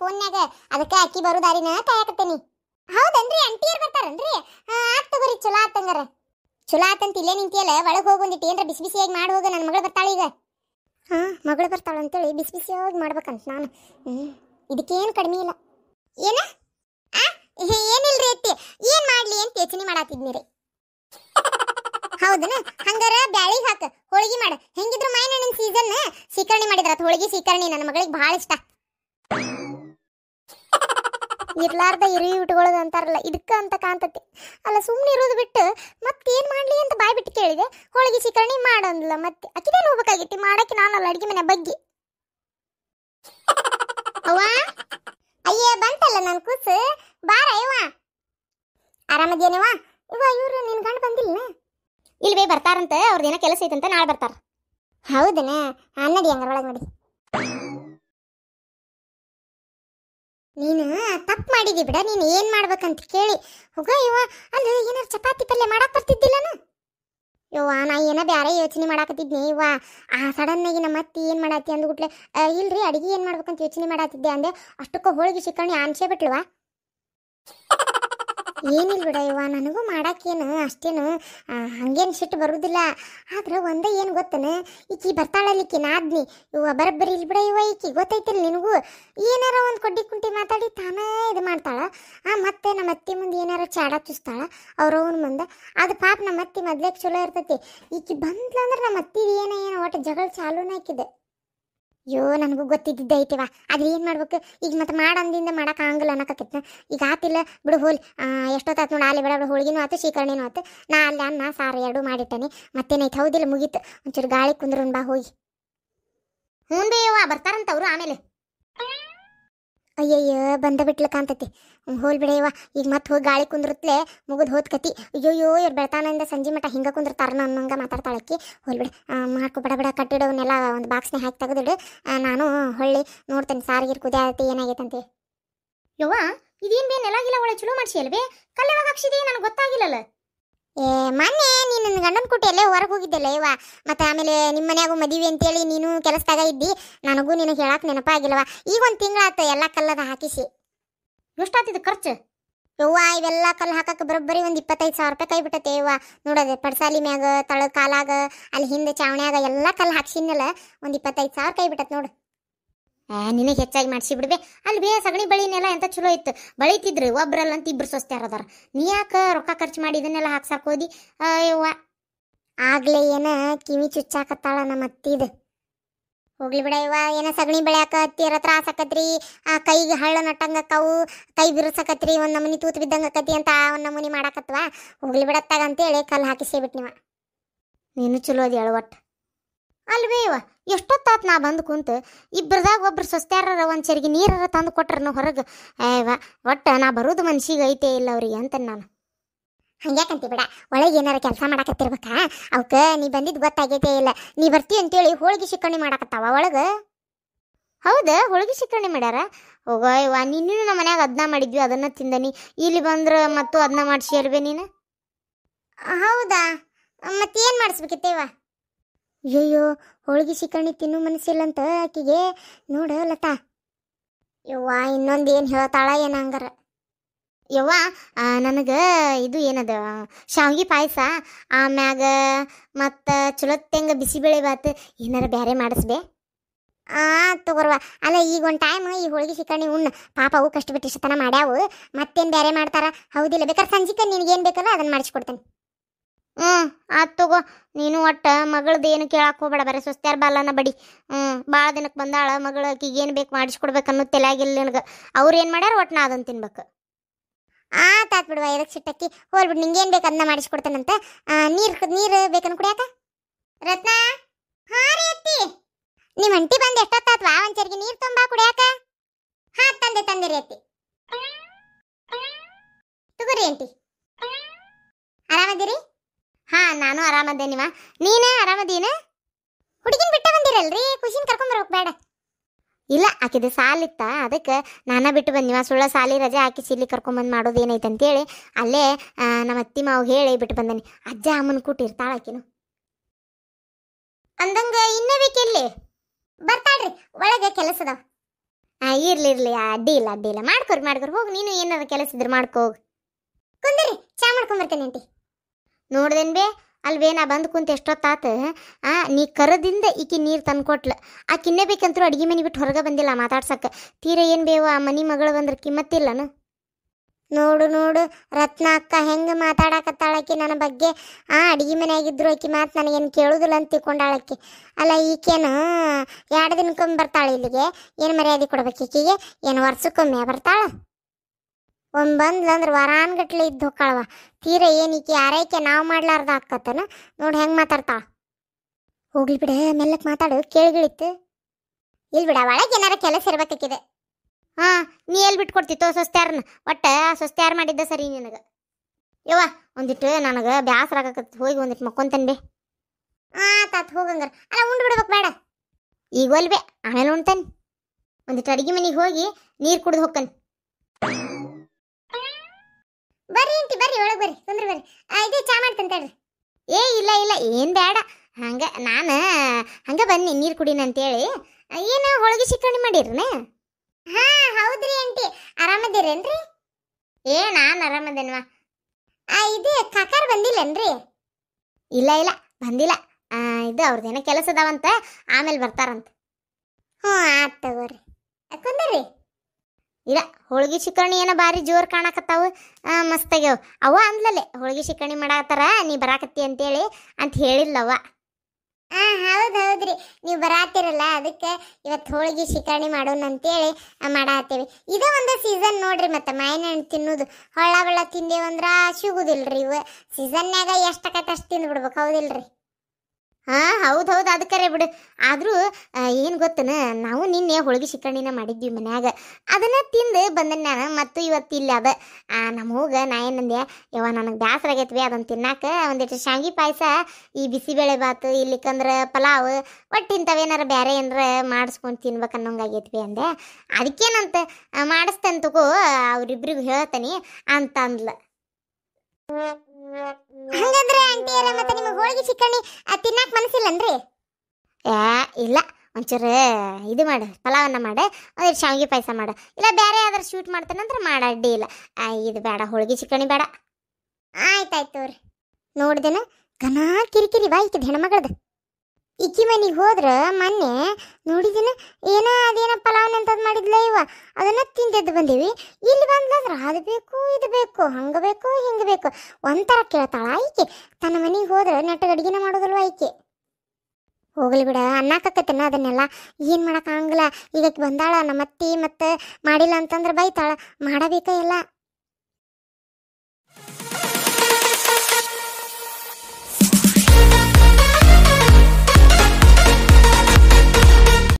ಫೋನ್ಯಾಗ ಅದಕ್ಕೆ ಅಕ್ಕಿ ಬರೋ ದಾರಿನ ಕಾಯಕತ್ತೇನಿ ಹೌದನ್ರಿ ಅಂಟಿಯರ್ ಬರ್ತಾರನ್ರಿ ಆತ್ ತಗೋರಿ ಚಲೋ ಆತಂಗಾರ ಚಲೋ ಆತಂತ ಇಲ್ಲೇ ನಿಂತಿಯಲ್ಲ ಒಳಗೆ ಹೋಗೊಂದಿಟ್ಟು ಏನ್ರ ಬಿಸಿ ಬಿಸಿಯಾಗಿ ಮಾಡಿ ಹೋಗ ನನ್ನ ಮಗಳು ಬರ್ತಾಳೆ ಈಗ ಹಾಂ ಮಗಳು ಬರ್ತಾಳೆ ಅಂತೇಳಿ ಬಿಸಿ ಬಿಸಿಯಾಗಿ ಮಾಡ್ಬೇಕಂತ ನಾನು ಹ್ಞೂ ಇದಕ್ಕೇನು ಕಡಿಮೆ ಇಲ್ಲ ಏನ ಏನಿಲ್ರಿ ಅತ್ತಿ ಏನು ಮಾಡಲಿ ಅಂತ ಯೋಚನೆ ಮಾಡಾತಿದ್ನಿ ರೀ ಹೌದನ ಹಂಗಾರ ಬ್ಯಾಳಿಗೆ ಹಾಕ ಹೋಳಿಗೆ ಮಾಡ ಹೆಂಗಿದ್ರು ಮಾಯನ ಸೀಸನ್ ಸೀಕರಣಿ ಮಾಡಿದ್ರ ಹೋಳಿಗೆ ಸೀಕರಣಿ ನನ್ನ ಮಗಳಿಗೆ ಬಹಳ ಇಷ್ಟ ಇರ್ಲಾರ್ದ ಇರಿ ಬಿಟ್ಕೊಳ್ಳೋದು ಅಂತಾರಲ್ಲ ಇದಕ್ಕೆ ಅಂತ ಕಾಣ್ತತಿ ಅಲ್ಲ ಸುಮ್ಮನೆ ಇರೋದು ಬಿಟ್ಟು ಮತ್ತೇನು ಮಾಡಲಿ ಅಂತ ಬಾಯ್ ಬಿಟ್ಟು ಕೇಳಿದೆ ಹೋಳಿಗೆ ಸಿಕರ್ಣಿ ಮಾಡಂದ್ಲ ಮತ್ತೆ ಅಕ್ಕಿದೇನು ಹೋಗ್ಬೇಕಾಗಿತ್ತು ಮಾಡಕ್ಕೆ ನಾನಲ್ಲ ಅಡುಗೆ ಮನೆ ಬಗ್ಗೆ ಅವ್ವ ಅಯ್ಯ ಬಂತಲ್ಲ ನನ್ನ ಕೂಸು ಬಾರ ಇವ ಆರಾಮದೇನವ ಇವ ಇವ್ರು ನಿನ್ನ ಗಂಡ ಬಂದಿಲ್ಲ ಇಲ್ವೇ ಬರ್ತಾರಂತ ಅವ್ರದ್ದೇನೋ ಕೆಲಸ ಐತಂತ ನಾಳೆ ಬರ್ತಾರ ಹೌದನ ನಡಿ ಹಂಗಾರ ಒಳಗೆ ನೋಡಿ ನೀನು ತಪ್ಪು ಮಾಡಿದಿ ಬಿಡ ನೀನು ಏನು ಮಾಡ್ಬೇಕಂತ ಕೇಳಿ ಹೋಗೋ ಇವ ಅಲ್ಲಿ ಏನಾರು ಚಪಾತಿ ಪಲ್ಯ ಮಾಡಕ್ಕೆ ಬರ್ತಿದ್ದಿಲ್ಲನು ಯವ್ವ ನಾ ಏನ ಬೇರೆ ಯೋಚನೆ ಮಾಡಾಕತ್ತಿದ್ನಿ ಇವ ಆ ಸಡನ್ನಾಗಿ ನಮ್ಮ ಅತ್ತಿ ಏನು ಮಾಡತ್ತಿ ಅಂದ್ಬಿಟ್ಲೆ ಇಲ್ರಿ ಅಡಿಗೆ ಏನು ಮಾಡ್ಬೇಕಂತ ಯೋಚನೆ ಮಾಡತ್ತಿದ್ದೆ ಅಂದೆ ಅಷ್ಟಕ್ಕೆ ಹೋಳಿಗೆ ಶಿಕರ್ಣಿ ಆನ್ಸೆ ಬಿಟ್ಲವಾ ಏನಿಲ್ಲ ಬಿಡ ಇವ ನನಗೂ ಮಾಡಾಕೇನು ಅಷ್ಟೇನು ಹಂಗೇನು ಸಿಟ್ಟು ಬರುವುದಿಲ್ಲ ಆದ್ರೆ ಒಂದೇ ಏನು ಗೊತ್ತೇನೆ ಈಕಿ ಬರ್ತಾಳಲ್ಲಿಕ್ಕಿ ನಾದ್ನಿ ಇವ ಬರಬ್ಬರಿ ಇಲ್ಲಿ ಬಿಡ ಇವ ಈಕಿ ಗೊತ್ತೈತಿಲ್ಲ ನಿನಗೂ ಏನಾರ ಒಂದು ಕೊಡ್ಡಿ ಕುಂಟಿ ಮಾತಾಡಿ ತಾನೇ ಇದು ಮಾಡ್ತಾಳ ಆ ಮತ್ತೆ ನಮ್ಮ ಅತ್ತಿ ಮುಂದೆ ಏನಾರ ಚಾಡ ಚುಸ್ತಾಳ ಅವ್ರವ್ನ ಮುಂದೆ ಅದು ಪಾಪ ನಮ್ಮ ಅತ್ತಿ ಮೊದ್ಲೇಕ್ ಚಲೋ ಇರ್ತೈತಿ ಈಕಿ ಬಂದ್ಲಂದ್ರ ನಮ್ಮ ಅತ್ತಿ ಏನೋ ಏನೋ ಒಟ್ಟು ಜಗಳ ಚಾಲೂನೇ ಹಾಕಿದೆ ಅಯ್ಯೋ ನನಗೂ ಗೊತ್ತಿದ್ದಿದ್ದೆ ಐತಿವ ಆದ್ರೆ ಏನು ಮಾಡ್ಬೇಕು ಈಗ ಮತ್ತೆ ಮಾಡಂದಿಂದ ಮಾಡಕ್ಕೆ ಆಗಲ್ಲ ಅನ್ನಕತ್ತಿತ್ತು ಈಗ ಆತಿಲ್ಲ ಬಿಡು ಹೋಲ್ ಎಷ್ಟೊತ್ತಾತು ನೋಡಿ ಅಲ್ಲಿ ಬಿಡ ಹೋಳಿಗೆನೂ ಆತು ಶೀಕರಣೆನೂ ಆತು ನಾ ಅಲ್ಲಿ ಅನ್ನ ಸಾರ ಎರಡು ಮಾಡಿಟ್ಟೇನೆ ಮತ್ತೇನೈತೆ ಹೌದಿಲ್ಲ ಮುಗೀತು ಒಂಚೂರು ಗಾಳಿ ಕುಂದ್ರನ್ ಬಾ ಹೋಗಿ ಹ್ಞೂ ಬರ್ತಾರಂತ ಅವರು ಆಮೇಲೆ ಅಯ್ಯಯ್ಯೋ ಬಂದ ಬಿಟ್ಲಕ್ಕ ಅಂತತಿ ಹೋಲ್ ಬಿಡೆಯವ ಈಗ ಮತ್ತೆ ಹೋಗಿ ಗಾಳಿ ಕುಂದ್ರತ್ಲೆ ಮುಗಿದು ಹೋದ ಕತಿ ಅಯ್ಯೋಯ್ಯೋ ಇವ್ರು ಬೆಳತಾನಿಂದ ಸಂಜೆ ಮಠ ಹಿಂಗೆ ಕುಂದಿರ್ತಾರನ ಅನ್ನೋಂಗೆ ಮಾತಾಡ್ತಾಳಕ್ಕಿ ಹೋಲ್ ಬಿಡ ಮಾಡ್ಕೊ ಬಡ ಬಡ ಕಟ್ಟಿಡೋನೆಲ್ಲ ಒಂದು ಬಾಕ್ಸ್ನೇ ಹಾಕಿ ತೆಗೆದಿಡು ನಾನು ಹೊಳ್ಳಿ ನೋಡ್ತೇನೆ ಸಾರಿಗೆ ಕುದೇ ಏನಾಗೈತೆ ಅಂತೆ ಯವ್ವ ಇದೇನು ಬೇ ನೆಲಾಗಿಲ್ಲ ಒಳ್ಳೆ ಚಲೋ ಮಾಡಿಸಿ ಅಲ್ವೇ ಕಲ್ಲೆವಾಗ ಹಾಕ್ಸಿದೆ ನನಗೆ ಗೊತ್ತಾಗಿಲ್ಲಲ್ಲ ಏ ಮೊನ್ನೆ ನೀನು ನನ್ನ ಗಂಡನ ಕುಟಿಯಲ್ಲೇ ಹೊರಗೆ ಹೋಗಿದ್ದಲ್ಲ ಇವ ಮತ್ತು ಆಮೇಲೆ ನಿಮ್ಮ ಮನ್ಯಾಗೂ ಮದುವೆ ಅಂತೇಳಿ ನೀನು ಕೆಲಸದಾಗ ಇದ್ದಿ ನನಗೂ ನಿನಗೆ ಹೇಳಕ್ಕೆ ನೆನಪಾಗಿಲ್ಲವ ಈಗ ಒಂದು ತಿಂಗಳಾಯ್ತು ಎಲ್ಲ ಕಲ್ಲದ ಹಾಕಿಸಿ ಎಷ್ಟಾತಿದ್ದು ಖರ್ಚು ಯವ್ವ ಇವೆಲ್ಲ ಕಲ್ಲು ಹಾಕಕ್ಕೆ ಬರೋಬ್ಬರಿ ಒಂದು ಇಪ್ಪತ್ತೈದು ಸಾವಿರ ರೂಪಾಯಿ ಕೈ ಬಿಟ್ಟತೆ ಯವ್ವ ನೋಡದೆ ಪಡ್ಸಾಲಿ ಮ್ಯಾಗ ತಳ ಕಾಲಾಗ ಅಲ್ಲಿ ಹಿಂದೆ ಚಾವಣ್ಯಾಗ ಎಲ್ಲ ಕಲ್ಲು ಹಾಕ್ಸಿನಲ್ಲ ಒಂದು ಇಪ್ಪತ್ತೈದು ಸಾವಿರ ಕೈ ಬಿಟ್ಟತ್ ನೋಡು ನಿನಗೆ ಹೆಚ್ಚಾಗಿ ಮಾಡಿಸಿ ಬಿಡ್ಬೆ ಅಲ್ಲಿ ಬೇ ಸಗಣಿ ಬಳಿನೆಲ್ಲ ಎಂತ ಚಲೋ ಇತ್ತು ಬಳಿತಿದ್ರು ಒಬ್ರಲ್ಲ ಅಂತ ಇಬ್ರು ಅದಾರ ನೀ ಯಾಕೆ ರೊಕ್ಕ ಖರ್ಚು ಮಾಡಿ ಇದನ್ನೆಲ್ಲ ಹಾಕ್ಸಾಕ್ ಹೋದಿ ಅಯ್ಯವ್ವ ಆಗ್ಲೇ ಏನ ಕಿವಿ ಚುಚ್ಚಾಕತ್ತಾಳ ನಮ್ಮ ಅತ್ತಿದ ಹೋಗ್ಲಿ ಬಿಡ ಇವ ಏನ ಸಗಣಿ ಬೆಳ್ಯಾಕ ಹತ್ತಿರ ತ್ರಾಸ ಆಕತ್ರಿ ಆ ಕೈಗೆ ಹಳ್ಳ ನಟ್ಟಂಗ ಕೈ ಬಿರುಸಕತ್ರಿ ಒಂದ್ ನಮೂನಿ ತೂತು ಬಿದ್ದಂಗ ಅಂತ ಒಂದ್ ನಮೂನಿ ಮಾಡಾಕತ್ವಾ ಹೋಗ್ಲಿ ಬಿಡತ್ತಾಗ ಅಂತೇಳಿ ಕಲ್ಲು ಬಿಟ್ ನೀವ ನೀನು ಚಲೋ ಅದೇಳು ಒಟ್ಟು ಇವ ಎಷ್ಟೊತ್ತಾತ್ ನಾ ಬಂದು ಕುಂತು ಇಬ್ಬರದಾಗ ಒಬ್ರು ಸ್ವಸ್ತ್ಯಾರ ಒಂದು ಚರಿಗೆ ನೀರಾರ ತಂದು ಕೊಟ್ರನು ಹೊರಗೆ ಏವ ಒಟ್ಟು ನಾ ಬರೋದು ಮನ್ಸಿಗೆ ಐತೆ ಇಲ್ಲ ಅವ್ರಿಗೆ ಅಂತ ನಾನು ಹಂಗ್ಯಾಕಂತಿ ಬಿಡ ಒಳಗೆ ಏನಾರ ಕೆಲಸ ಮಾಡಾಕತ್ತಿರ್ಬೇಕಾ ಅವಕ್ಕೆ ನೀ ಬಂದಿದ್ದು ಗೊತ್ತಾಗೈತೆ ಇಲ್ಲ ನೀ ಬರ್ತಿ ಅಂತೇಳಿ ಹೋಳಿಗೆ ಶಿಕರ್ಣಿ ಮಾಡಾಕತ್ತಾವ ಒಳಗೆ ಹೌದಾ ಹೋಳಿಗೆ ಶಿಕರ್ಣಿ ಮಾಡ್ಯಾರ ಹೋಗೋ ಇವ ನೀನು ನಮ್ಮ ಮನ್ಯಾಗ ಅದನ್ನ ಮಾಡಿದ್ವಿ ಅದನ್ನ ತಿಂದನಿ ಇಲ್ಲಿ ಬಂದ್ರೆ ಮತ್ತು ಅದನ್ನ ಮಾಡಿಸಿ ಅಲ್ವೇ ನೀನು ಹೌದಾ ಮತ್ತೇನು ಮಾಡಿಸ್ಬೇಕಿತ್ತೇವಾ ಅಯ್ಯಯ್ಯೋ ಹೋಳಿಗೆ ಸಿಕ್ಕಣ್ಣಿ ತಿನ್ನು ಮನಸ್ಸಿಲ್ಲಂತ ಆಕಿಗೆ ನೋಡು ಲತಾ ಯವ್ವ ಇನ್ನೊಂದು ಏನು ಹೇಳ್ತಾಳ ಏನು ಹಂಗಾರ ಯವ್ವ ನನಗೆ ಇದು ಏನದ ಶಾವಿಗೆ ಪಾಯಸ ಆಮ್ಯಾಗ ಮತ್ತು ಚಲೋತ್ತಂಗೆ ಬಿಸಿಬೇಳೆ ಬಾತ್ ಏನಾರ ಬೇರೆ ಮಾಡಿಸ್ಬೇ ಆ ತಗೋರ್ವ ಅಲ್ಲ ಈಗ ಒಂದು ಟೈಮ್ ಈ ಹೋಳಿಗೆ ಸಿಕ್ಕಣಿ ಉಣ್ಣ ಪಾಪ ಅವು ಕಷ್ಟಪಟ್ಟು ಇಷ್ಟತನ ಮಾಡ್ಯಾವು ಮತ್ತೇನು ಬೇರೆ ಮಾಡ್ತಾರ ಹೌದಿಲ್ಲ ಬೇಕಾದ್ರೆ ಸಂಜಿಕ ಏನು ಬೇಕಲ್ಲ ಅದನ್ನು ಮಾಡಿಸ್ಕೊಡ್ತೇನೆ ಹ್ಞೂ ಆತು ತಗೋ ನೀನು ಒಟ್ಟು ಮಗಳದು ಏನು ಕೇಳಕ್ಕೆ ಹೋಗ್ಬೇಡ ಬರೀ ಸುಸ್ತ್ಯಾರ ಬಾಲನ ಬಡಿ ಹ್ಞೂ ಭಾಳ ದಿನಕ್ಕೆ ಬಂದಾಳ ಮಗಳ ಆಕಿಗೆ ಏನು ಬೇಕು ಮಾಡಿಸ್ಕೊಡ್ಬೇಕು ಅನ್ನೋ ತಲೆಯಾಗಿಲ್ಲ ನಿನಗೆ ಅವ್ರು ಏನು ಮಾಡ್ಯಾರ ಒಟ್ಟು ನಾ ಅದನ್ನು ತಿನ್ಬೇಕು ಆತಾತ್ ಬಿಡುವ ಎದಕ್ಕೆ ಸಿಟ್ಟಕ್ಕಿ ಹೋಲ್ಬಿಡು ನಿಂಗೇನು ಬೇಕು ಅದನ್ನ ಮಾಡಿಸ್ಕೊಡ್ತಾನಂತ ನೀರು ನೀರು ಬೇಕನ್ ಕುಡಿಯಾಕ ರತ್ನ ಹಾ ರೀ ಅತ್ತಿ ನಿಮ್ಮ ಅಂಟಿ ಬಂದು ವಾ ಒಂಚರಿಗೆ ನೀರು ತುಂಬಾ ಕುಡಿಯಾಕ ಹಾ ತಂದೆ ತಂದೆ ರೀ ಅತ್ತಿ ತಗೋರಿ ಅಂಟಿ ಆರಾಮದಿರಿ ಹಾ ನಾನು ಆರಾಮದೇನಿವ ನೀನೇ ಆರಾಮದೀನ ಹುಡುಗಿನ ಬಿಟ್ಟ ಬಂದಿರಲ್ರಿ ಖುಷಿನ ಕರ್ಕೊಂಬರೋಕ್ ಬೇಡ ಇಲ್ಲ ಆಕಿದು ಸಾಲಿತ್ತ ಅದಕ್ಕೆ ನಾನು ಬಿಟ್ಟು ಬಂದಿವ ಸುಳ್ಳ ಸಾಲಿ ರಜೆ ಹಾಕಿ ಸಿಲ್ಲಿ ಕರ್ಕೊಂಬಂದು ಮಾಡೋದು ಏನೈತೆ ಅಂತೇಳಿ ಅಲ್ಲೇ ನಮ್ಮ ಅತ್ತಿ ಮಾವು ಹೇಳಿ ಬಿಟ್ಟು ಬಂದನಿ ಅಜ್ಜ ಅಮ್ಮನ ಕೂಟಿರ್ತಾಳ ಆಕಿನು ಅಂದಂಗ ಇನ್ನೇ ಬೇಕಿಲ್ಲಿ ಬರ್ತಾಳ್ರಿ ಒಳಗೆ ಕೆಲಸದವ ಇರ್ಲಿ ಇರ್ಲಿ ಅಡ್ಡಿ ಇಲ್ಲ ಅಡ್ಡಿ ಇಲ್ಲ ಮಾಡ್ಕೊರಿ ಮಾಡ್ಕೊರಿ ಹೋಗಿ ನೀನು ಏನಾರ ಕೆಲಸ ಇದ್ರೆ ಮಾಡ್ಕೋ ಹೋಗಿ ಕುಂದಿರಿ ಚಾ ಮಾಡ್ಕೊಂಬರ್ತೇನೆ ಅಂಟಿ ನೋಡ್ದೇನು ಬೇ ಅಲ್ವೇ ನಾ ಬಂದು ಕುಂತ ಎಷ್ಟೊತ್ತಾತ ಆ ನೀ ಕರದಿಂದ ಈಕಿ ನೀರು ತಂದ್ಕೊಟ್ಲ ಆ ಕಿನ್ನೆ ಬೇಕಂತರೂ ಅಡುಗೆ ಮನೆ ಬಿಟ್ಟು ಹೊರಗೆ ಬಂದಿಲ್ಲ ಮಾತಾಡ್ಸೋಕೆ ತೀರ ಏನು ಬೇವ ಆ ಮನೆ ಮಗಳು ಬಂದ್ರೆ ಕಿಮ್ಮತ್ತಿಲ್ಲನು ನೋಡು ನೋಡು ರತ್ನ ಅಕ್ಕ ಹೆಂಗೆ ಮಾತಾಡಕತ್ತಾಳಕ್ಕಿ ನನ್ನ ಬಗ್ಗೆ ಆ ಅಡುಗೆ ಮನೆಯಾಗಿದ್ರು ಆಕಿ ಮಾತು ನನಗೇನು ಕೇಳೋದಿಲ್ಲ ಅಂತ ತಿಳ್ಕೊಂಡಾಳಕ್ಕಿ ಅಲ್ಲ ಈಕೇನು ಎರಡು ದಿನಕ್ಕೊಮ್ಮೆ ಬರ್ತಾಳೆ ಇಲ್ಲಿಗೆ ಏನು ಮರ್ಯಾದೆ ಕೊಡ್ಬೇಕು ಈಕಿಗೆ ಏನು ವರ್ಷಕ್ಕೊಮ್ಮೆ ಬರ್ತಾಳೆ ಒಂದು ಬಂದ್ಲಂದ್ರೆ ವಾರಾನ್ಗಟ್ಲೆ ಇದ್ದು ಹೋಗ್ಕಳವ ತೀರ ಏನೀಕೆ ಆರೈಕೆ ನಾವು ಮಾಡ್ಲಾರ್ದ ಆಕತ್ತನ ನೋಡಿ ಹೆಂಗೆ ಮಾತಾಡ್ತಾಳ ಹೋಗ್ಲಿ ಬಿಡ ಮೆಲ್ಲಕ್ಕೆ ಮಾತಾಡು ಕೇಳಿಗಿಳಿತ್ತು ಇಲ್ಲಿ ಬಿಡ ಒಳಗೆ ಏನಾರ ಕೆಲಸ ಇರ್ಬೇಕಾಕಿದೆ ಹಾಂ ನೀ ಎಲ್ಲಿ ತೋ ಸೊಸ್ತ್ಯಾರನ್ನ ಒಟ್ಟು ಸೊಸ್ತ್ಯಾರ ಮಾಡಿದ್ದ ಸರಿ ನಿನಗೆ ಯವ್ವ ಒಂದಿಟ್ಟು ನನಗೆ ಬ್ಯಾಸರ ಆಗಕತ್ತು ಹೋಗಿ ಒಂದಿಟ್ಟು ಮಕ್ಕೊಂತನ್ಬೆ ಹಾಂ ತಾತ ಹೋಗಂಗಾರ ಅಲ್ಲ ಉಂಡು ಬಿಡ್ಬೇಕು ಬೇಡ ಈಗ ಒಲ್ಬೆ ಆಮೇಲೆ ಉಣ್ತಾನೆ ಒಂದಿಟ್ಟು ಅಡುಗೆ ಮನೆಗೆ ಹೋಗಿ ನೀರು ಕುಡ್ದು ಹೋಗ್ತಾನೆ ಬರ್ರಿ ಅಂಟಿ ಬರ್ರಿ ಒಳಗೆ ಬರ್ರಿ ಕುಂದ್ರ ಬರ್ರಿ ಇದು ಚಾ ಮಾಡ್ತಂತ ಹೇಳ್ರಿ ಏ ಇಲ್ಲ ಇಲ್ಲ ಏನು ಬೇಡ ಹಂಗೆ ನಾನು ಹಂಗೆ ಬನ್ನಿ ನೀರು ಕುಡಿನ ಅಂತೇಳಿ ಏನು ಹೋಳಿಗೆ ಶಿಕರಣಿ ಮಾಡಿರ್ನೆ ಹಾಂ ಹೌದ್ರಿ ಅಂಟಿ ಆರಾಮದಿರೇನ್ರಿ ಏ ನಾನು ಆ ಇದು ಕಾಕಾರ ಬಂದಿಲ್ಲನ್ರಿ ಇಲ್ಲ ಇಲ್ಲ ಬಂದಿಲ್ಲ ಇದು ಅವ್ರದ್ದೇನೋ ಕೆಲಸ ಅದಾವಂತ ಆಮೇಲೆ ಬರ್ತಾರಂತ ಹ್ಞೂ ಆತ್ ತಗೋರಿ ಕುಂದ್ರಿ ಇಲ್ಲ ಹೋಳ್ಗೆ ಶಿಕರ್ಣಿ ಏನೋ ಭಾರಿ ಜೋರು ಕಾಣಕತ್ತಾವು ಮಸ್ತಾಗ್ಯಾವ ಅವ ಅಂದ್ಲಲ್ಲೇ ಹೋಳಿಗೆ ಶಿಕರ್ಣಿ ಮಾಡಾಕತ್ತಾರ ನೀ ಬರಾಕತ್ತಿ ಅಂತೇಳಿ ಅಂತ ಹೇಳಿಲ್ಲವ ಆ ಹೌದು ಹೌದ್ರಿ ನೀವು ಬರಾತಿರಲ್ಲ ಅದಕ್ಕೆ ಇವತ್ತು ಹೋಳಿಗೆ ಶಿಕರ್ಣಿ ಮಾಡೋಣ ಅಂತೇಳಿ ಮಾಡಾತೀವಿ ಇದೇ ಒಂದು ಸೀಸನ್ ನೋಡ್ರಿ ಮತ್ತೆ ಮಾಯನ ಹಣ್ಣು ತಿನ್ನೋದು ಹೊಳ್ಳ ಬಳ್ಳ ಸಿಗುದಿಲ್ಲ ಸಿಗುದಿಲ್ರಿ ಇವ ಸೀಸನ್ನಾಗ ಎಷ್ಟು ಅಷ್ಟು ತಿಂದ್ಬಿಡ್ಬೇಕು ಹೌದಿಲ್ರಿ ಹಾಂ ಹೌದು ಕರೆ ಬಿಡು ಆದರೂ ಏನು ಗೊತ್ತನ ನಾವು ನಿನ್ನೆ ಹೋಳಿಗೆ ಸಿಕ್ಕಣಿನ ಮಾಡಿದ್ವಿ ಮನ್ಯಾಗ ಅದನ್ನು ತಿಂದು ಬಂದನ್ ನಾನು ಮತ್ತು ಇವತ್ತು ಇಲ್ಲ ಅದ ಹೋಗ ನಾ ಏನಂದೆ ಯವ ನನಗೆ ಬ್ಯಾಸರ ಆಗೈತ್ವಿ ಅದನ್ನು ತಿನ್ನಾಕ ಒಂದಿಷ್ಟು ಶಾಂಗಿ ಪಾಯಸ ಈ ಬಿಸಿಬೇಳೆ ಬಾತು ಇಲ್ಲಿಕಂದ್ರೆ ಪಲಾವ್ ಒಟ್ಟು ಇಂಥವೇನಾರು ಬೇರೆ ಏನಾರ ಮಾಡಿಸ್ಕೊಂಡು ತಿನ್ಬೇಕು ಅನ್ನೋಂಗಾಗೈತ್ವಿ ಅಂದೆ ಅದಕ್ಕೇನಂತ ಮಾಡಿಸ್ತೇನೆ ತಗೋ ಅವ್ರಿಬ್ರಿಗೂ ಹೇಳ್ತೀನಿ ಅಂತ ಅಂದ್ಲ ಹಂಗಂದ್ರೆ ಆಂಟಿಯರ ಮತ್ತೆ ನಿಮಗೆ ಹೋಳಿಗೆ ಚಿಕ್ಕಣಿ ತಿನ್ನಾಕ ಮನಸ್ಸಿಲ್ಲನ್ರಿ ಏ ಇಲ್ಲ ಒಂಚೂರು ಇದು ಮಾಡು ಪಲಾವನ್ನ ಮಾಡು ಅದ್ರ ಶಾವಿಗೆ ಪಾಯಸ ಮಾಡು ಇಲ್ಲ ಬೇರೆ ಯಾವ್ದಾರು ಶೂಟ್ ಮಾಡ್ತಾನಂದ್ರೆ ಮಾಡ ಅಡ್ಡಿ ಇಲ್ಲ ಇದು ಬೇಡ ಹೋಳಿಗೆ ಚಿಕ್ಕಣಿ ಬೇಡ ಆಯ್ತಾಯ್ತು ರೀ ನೋಡ್ದೇನ ಘನ ಕಿರಿಕಿರಿ ಹೆಣ್ಣು ಹೆಣ್ಮಗಳದು ಇಕ್ಕಿ ಮನೆಗೆ ಹೋದ್ರೆ ಮೊನ್ನೆ ನೋಡಿದಿನ ಏನೋ ಅದೇನೋ ಪಲಾವ್ ಅಂತದ್ ಮಾಡಿದ್ಲ ಇವ ಅದನ್ನ ತಿಂತಿದ್ದು ಬಂದೀವಿ ಇಲ್ಲಿ ಬಂದ್ಲಂದ್ರೆ ಅದು ಬೇಕು ಇದು ಬೇಕು ಹಂಗೆ ಬೇಕು ಹಿಂಗೆ ಬೇಕು ಒಂಥರ ಕೇಳ್ತಾಳ ಆಯ್ಕೆ ತನ್ನ ಮನೆಗೆ ಹೋದ್ರೆ ಅಡಿಗೆನ ಮಾಡೋದಲ್ವ ಆಯ್ಕೆ ಹೋಗ್ಲಿ ಬಿಡ ಅನ್ನಾಕತ್ತೇನ ಅದನ್ನೆಲ್ಲ ಏನು ಮಾಡೋಕ್ಕಾಗಲ್ಲ ಈಗ ಬಂದಾಳ ನಮ್ಮ ಅತ್ತಿ ಮತ್ತು ಮಾಡಿಲ್ಲ ಅಂತಂದ್ರೆ ಬೈತಾಳ ಮಾಡಬೇಕೇ ಇಲ್ಲ